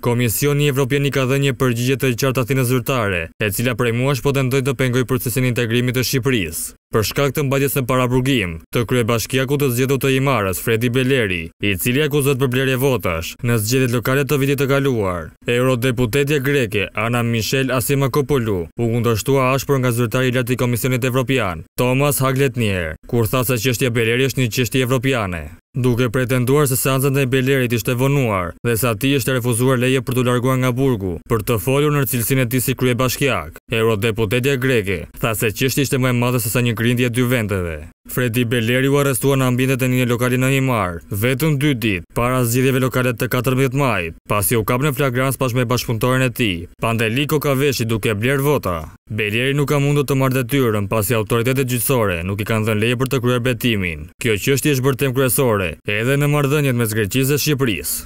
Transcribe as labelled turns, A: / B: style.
A: Komisioni Evropjeni ka dhe një përgjigje të qartë atinë zërtare, e cila prej muash po të ndojtë të pengoj procesin integrimit të Shqipërisë. Për shkak të mbajtjes në paraburgim, të krye bashkjaku të zgjedhu të imarës Fredi Beleri, i cili akuzot për blerje votash në zgjedhjet lokale të vitit të kaluar. Eurodeputetje greke Ana Michel Asimakopoulou u kundërshtua ashpër nga zyrtari i lati i Komisionit Evropian, Thomas Hagletnier, kur tha se çështja Beleri është një çështje evropiane duke pretenduar se seancën e Belerit ishte vonuar dhe sa ti ishte refuzuar leje për të larguar nga burgu për të folur në cilësin e ti si krye bashkjak. Eurodeputetja greke tha se qështë ishte më e madhe se sa një grindje dy vendeve. Fredi Beleri u arestua në ambindet e një lokali në Himar, vetën dy dit, para zgjidhjeve lokalet të 14 maj, pasi u kap në flagrans pash me bashkëpuntorin e ti, pandeliko ka veshi duke bler vota. Beleri nuk ka mundu të marrë dhe tyrën, pasi autoritetet gjithsore nuk i kanë dhe leje për të kryer betimin. Kjo që është i shbërtem kryesore, edhe në mardënjet me zgreqiz dhe Shqipëris.